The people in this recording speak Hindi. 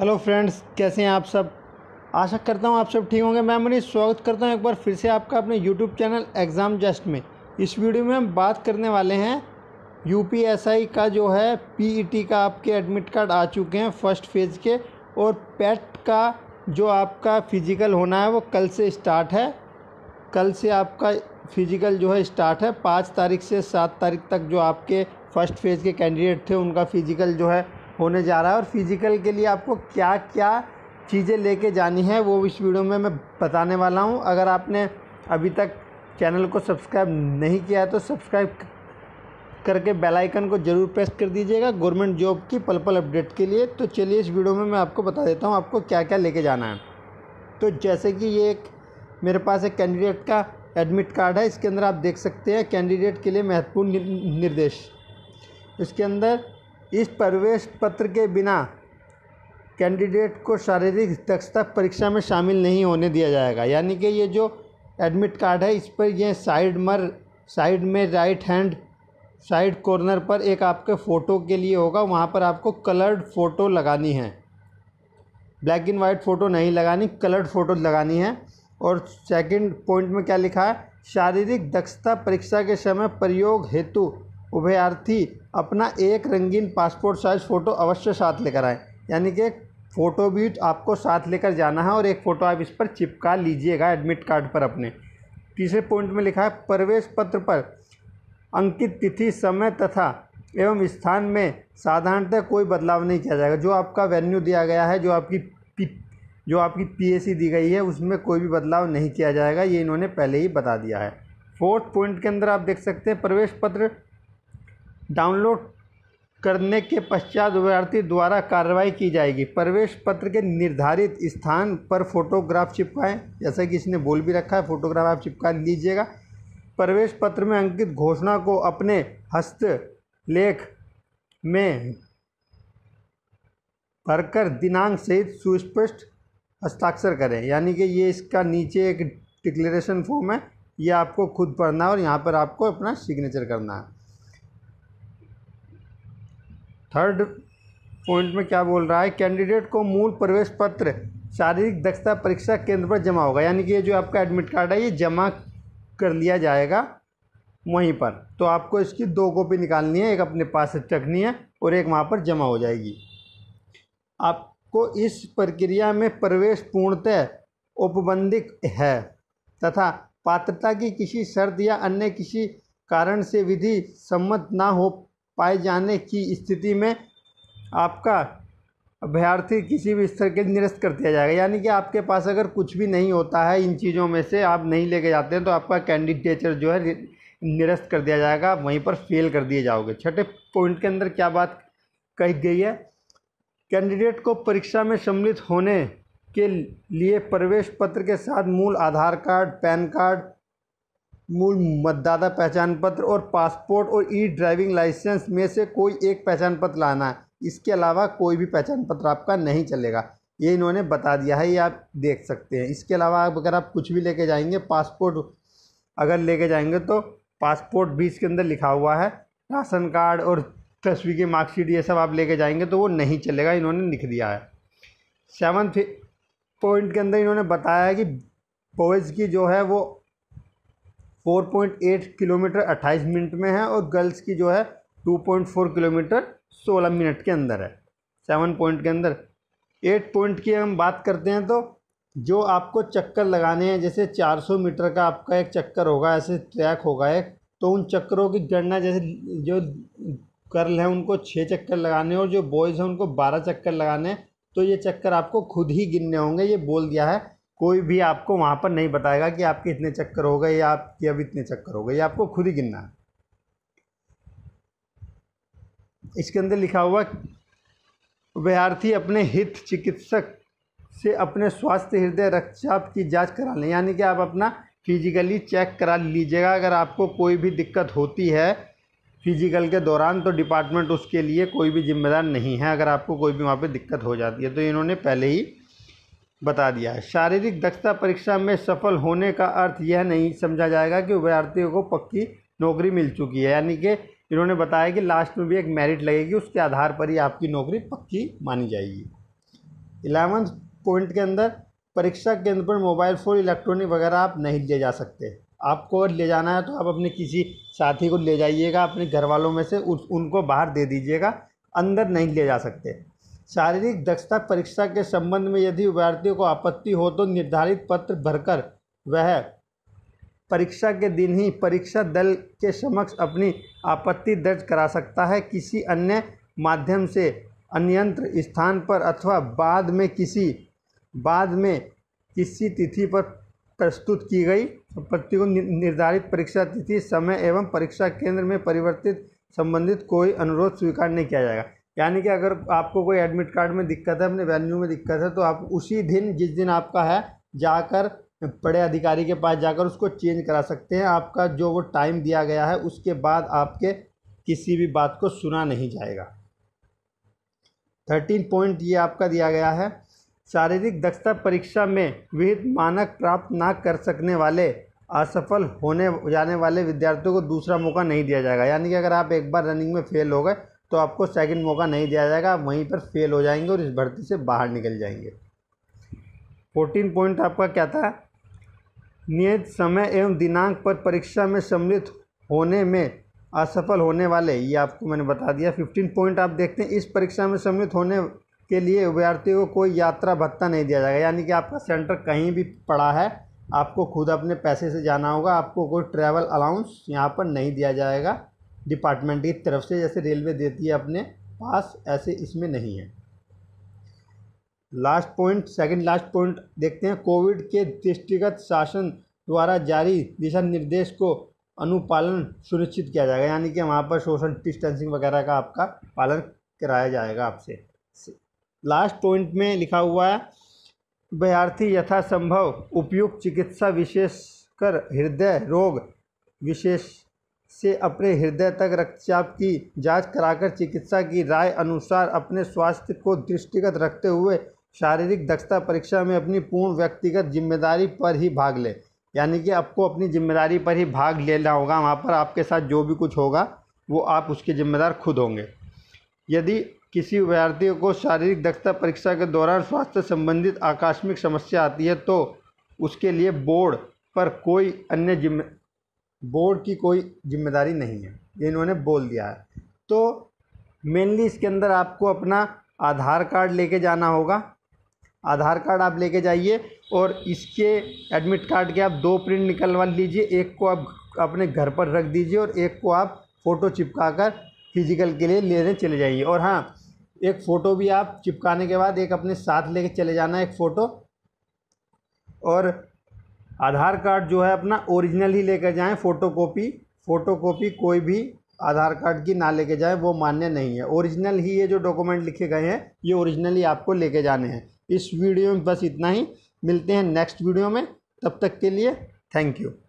हेलो फ्रेंड्स कैसे हैं आप सब आशा करता हूं आप सब ठीक होंगे मैं मनीष स्वागत करता हूं एक बार फिर से आपका अपने यूट्यूब चैनल एग्ज़ाम जस्ट में इस वीडियो में हम बात करने वाले हैं यूपीएसआई का जो है पीईटी e का आपके एडमिट कार्ड आ चुके हैं फर्स्ट फेज़ के और पेट e का जो आपका फिज़िकल होना है वो कल से स्टार्ट है कल से आपका फिज़िकल जो है स्टार्ट है पाँच तारीख से सात तारीख तक जो आपके फ़र्स्ट फेज़ के कैंडिडेट थे उनका फिज़िकल जो है होने जा रहा है और फिज़िकल के लिए आपको क्या क्या चीज़ें लेके जानी है वो इस वीडियो में मैं बताने वाला हूँ अगर आपने अभी तक चैनल को सब्सक्राइब नहीं किया है तो सब्सक्राइब करके बेल आइकन को ज़रूर प्रेस कर दीजिएगा गवर्नमेंट जॉब की पल पल अपडेट के लिए तो चलिए इस वीडियो में मैं आपको बता देता हूँ आपको क्या क्या लेके जाना है तो जैसे कि ये एक मेरे पास एक कैंडिडेट का एडमिट कार्ड है इसके अंदर आप देख सकते हैं कैंडिडेट के लिए महत्वपूर्ण निर्देश इसके अंदर इस प्रवेश पत्र के बिना कैंडिडेट को शारीरिक दक्षता परीक्षा में शामिल नहीं होने दिया जाएगा यानी कि ये जो एडमिट कार्ड है इस पर यह साइड मर साइड में राइट हैंड साइड कॉर्नर पर एक आपके फ़ोटो के लिए होगा वहाँ पर आपको कलर्ड फ़ोटो लगानी है ब्लैक एंड वाइट फ़ोटो नहीं लगानी कलर्ड फ़ोटो लगानी है और सेकंड पॉइंट में क्या लिखा है शारीरिक दक्षता परीक्षा के समय प्रयोग हेतु उभयार्थी अपना एक रंगीन पासपोर्ट साइज़ फ़ोटो अवश्य साथ लेकर आए यानी कि फ़ोटो भी आपको साथ लेकर जाना है और एक फ़ोटो आप इस पर चिपका लीजिएगा एडमिट कार्ड पर अपने तीसरे पॉइंट में लिखा है प्रवेश पत्र पर अंकित तिथि समय तथा एवं स्थान में साधारणतः कोई बदलाव नहीं किया जाएगा जो आपका वेन्यू दिया गया है जो आपकी जो आपकी पीएसी दी गई है उसमें कोई भी बदलाव नहीं किया जाएगा ये इन्होंने पहले ही बता दिया है फोर्थ पॉइंट के अंदर आप देख सकते हैं प्रवेश पत्र डाउनलोड करने के पश्चात अभ्यर्थी द्वारा कार्रवाई की जाएगी प्रवेश पत्र के निर्धारित स्थान पर फोटोग्राफ चिपकाएं जैसा कि इसने बोल भी रखा है फोटोग्राफ आप चिपका लीजिएगा प्रवेश पत्र में अंकित घोषणा को अपने हस्तलेख में भरकर दिनांक सहित सुस्पष्ट हस्ताक्षर करें यानी कि ये इसका नीचे एक डिक्लेरेशन फॉर्म है ये आपको खुद पढ़ना है और यहाँ पर आपको अपना सिग्नेचर करना है थर्ड पॉइंट में क्या बोल रहा है कैंडिडेट को मूल प्रवेश पत्र शारीरिक दक्षता परीक्षा केंद्र पर जमा होगा यानी कि ये जो आपका एडमिट कार्ड है ये जमा कर लिया जाएगा वहीं पर तो आपको इसकी दो कॉपी निकालनी है एक अपने पास रखनी है और एक वहाँ पर जमा हो जाएगी आपको इस प्रक्रिया में प्रवेश पूर्णतः उपबंधिक है तथा पात्रता की किसी शर्त या अन्य किसी कारण से विधि सम्मत ना हो पाए जाने की स्थिति में आपका अभ्यर्थी किसी भी स्तर के निरस्त कर दिया जाएगा यानी कि आपके पास अगर कुछ भी नहीं होता है इन चीज़ों में से आप नहीं लेके जाते हैं तो आपका कैंडिडेचर जो है निरस्त कर दिया जाएगा वहीं पर फेल कर दिए जाओगे छठे पॉइंट के अंदर क्या बात कही गई है कैंडिडेट को परीक्षा में सम्मिलित होने के लिए प्रवेश पत्र के साथ मूल आधार कार्ड पैन कार्ड मूल मतदाता पहचान पत्र और पासपोर्ट और ई ड्राइविंग लाइसेंस में से कोई एक पहचान पत्र लाना है इसके अलावा कोई भी पहचान पत्र आपका नहीं चलेगा ये इन्होंने बता दिया है ये आप देख सकते हैं इसके अलावा अगर आप कुछ भी लेके जाएंगे पासपोर्ट अगर लेके जाएंगे तो पासपोर्ट भी इसके अंदर लिखा हुआ है राशन कार्ड और दसवीं की मार्कशीट ये सब आप लेके जाएंगे तो वो नहीं चलेगा इन्होंने लिख दिया है सेवन पॉइंट के अंदर इन्होंने बताया है कि बॉयज़ की जो है वो 4.8 किलोमीटर 28 मिनट में है और गर्ल्स की जो है 2.4 किलोमीटर 16 मिनट के अंदर है सेवन पॉइंट के अंदर एट पॉइंट की हम बात करते हैं तो जो आपको चक्कर लगाने हैं जैसे 400 मीटर का आपका एक चक्कर होगा ऐसे ट्रैक होगा एक तो उन चक्करों की गणना जैसे जो गर्ल है उनको छः चक्कर लगाने और जो बॉयज़ हैं उनको बारह चक्कर लगाने तो ये चक्कर आपको खुद ही गिनने होंगे ये बोल दिया है कोई भी आपको वहाँ पर नहीं बताएगा कि आपके इतने चक्कर हो गए या आपके अब इतने चक्कर हो गए ये आपको खुद ही गिनना है इसके अंदर लिखा हुआ विद्यार्थी अपने हित चिकित्सक से अपने स्वास्थ्य हृदय रक्तचाप की जांच करा लें यानी कि आप अपना फिजिकली चेक करा लीजिएगा अगर आपको कोई भी दिक्कत होती है फिजिकल के दौरान तो डिपार्टमेंट उसके लिए कोई भी जिम्मेदार नहीं है अगर आपको कोई भी वहाँ पे दिक्कत हो जाती है तो इन्होंने पहले ही बता दिया है शारीरिक दक्षता परीक्षा में सफल होने का अर्थ यह नहीं समझा जाएगा कि अभ्यर्थियों को पक्की नौकरी मिल चुकी है यानी कि इन्होंने बताया कि लास्ट में भी एक मेरिट लगेगी उसके आधार पर ही आपकी नौकरी पक्की मानी जाएगी इलेवंथ पॉइंट के अंदर परीक्षा केंद्र पर मोबाइल फ़ोन इलेक्ट्रॉनिक वगैरह आप नहीं ले जा सकते आपको ले जाना है तो आप अपने किसी साथी को ले जाइएगा अपने घर वालों में से उस उनको बाहर दे दीजिएगा अंदर नहीं ले जा सकते शारीरिक दक्षता परीक्षा के संबंध में यदि विद्यार्थियों को आपत्ति हो तो निर्धारित पत्र भरकर वह परीक्षा के दिन ही परीक्षा दल के समक्ष अपनी आपत्ति दर्ज करा सकता है किसी अन्य माध्यम से अन्यंत्र स्थान पर अथवा बाद में किसी बाद में किसी तिथि पर प्रस्तुत की गई आपत्ति को निर्धारित परीक्षा तिथि समय एवं परीक्षा केंद्र में परिवर्तित संबंधित कोई अनुरोध स्वीकार नहीं किया जाएगा यानी कि अगर आपको कोई एडमिट कार्ड में दिक्कत है अपने वेन्यू में दिक्कत है तो आप उसी दिन जिस दिन आपका है जाकर बड़े अधिकारी के पास जाकर उसको चेंज करा सकते हैं आपका जो वो टाइम दिया गया है उसके बाद आपके किसी भी बात को सुना नहीं जाएगा थर्टीन पॉइंट ये आपका दिया गया है शारीरिक दक्षता परीक्षा में विहित मानक प्राप्त ना कर सकने वाले असफल होने जाने वाले विद्यार्थियों को दूसरा मौका नहीं दिया जाएगा यानी कि अगर आप एक बार रनिंग में फेल हो गए तो आपको सेकंड मौका नहीं दिया जाएगा आप वहीं पर फेल हो जाएंगे और इस भर्ती से बाहर निकल जाएंगे फोर्टीन पॉइंट आपका क्या था नियत समय एवं दिनांक पर परीक्षा में सम्मिलित होने में असफल होने वाले ये आपको मैंने बता दिया फिफ्टीन पॉइंट आप देखते हैं इस परीक्षा में सम्मिलित होने के लिए अभ्यर्थियों को कोई यात्रा भत्ता नहीं दिया जाएगा यानी कि आपका सेंटर कहीं भी पड़ा है आपको खुद अपने पैसे से जाना होगा आपको कोई ट्रैवल अलाउंस यहाँ पर नहीं दिया जाएगा डिपार्टमेंट की तरफ से जैसे रेलवे देती है अपने पास ऐसे इसमें नहीं है last point second last point देखते हैं कोविड के दृष्टिगत शासन द्वारा जारी दिशा निर्देश को अनुपालन सुनिश्चित किया जाएगा यानी कि वहाँ पर सोशल डिस्टेंसिंग वगैरह का आपका पालन कराया जाएगा आपसे लास्ट पॉइंट में लिखा हुआ है अभ्यार्थी यथासंभव उपयुक्त चिकित्सा विशेषकर हृदय रोग विशेष से अपने हृदय तक रक्तचाप की जांच कराकर चिकित्सा की राय अनुसार अपने स्वास्थ्य को दृष्टिगत रखते हुए शारीरिक दक्षता परीक्षा में अपनी पूर्ण व्यक्तिगत जिम्मेदारी पर ही भाग ले यानी कि आपको अपनी जिम्मेदारी पर ही भाग लेना होगा वहाँ पर आपके साथ जो भी कुछ होगा वो आप उसके जिम्मेदार खुद होंगे यदि किसी विद्यार्थियों को शारीरिक दक्षता परीक्षा के दौरान स्वास्थ्य संबंधित आकस्मिक समस्या आती है तो उसके लिए बोर्ड पर कोई अन्य जिम्मे बोर्ड की कोई जिम्मेदारी नहीं है ये इन्होंने बोल दिया है तो मेनली इसके अंदर आपको अपना आधार कार्ड लेके जाना होगा आधार कार्ड आप लेके जाइए और इसके एडमिट कार्ड के आप दो प्रिंट निकलवा लीजिए एक को आप अपने घर पर रख दीजिए और एक को आप फ़ोटो चिपका कर फिजिकल के लिए लेने चले जाइए और हाँ एक फ़ोटो भी आप चिपकाने के बाद एक अपने साथ लेके चले जाना एक फ़ोटो और आधार कार्ड जो है अपना ओरिजिनल ही लेकर जाएं फ़ोटोकॉपी फ़ोटोकॉपी कोई भी आधार कार्ड की ना लेके जाएं वो मान्य नहीं है ओरिजिनल ही ये जो डॉक्यूमेंट लिखे गए हैं ये ही आपको लेके जाने हैं इस वीडियो में बस इतना ही मिलते हैं नेक्स्ट वीडियो में तब तक के लिए थैंक यू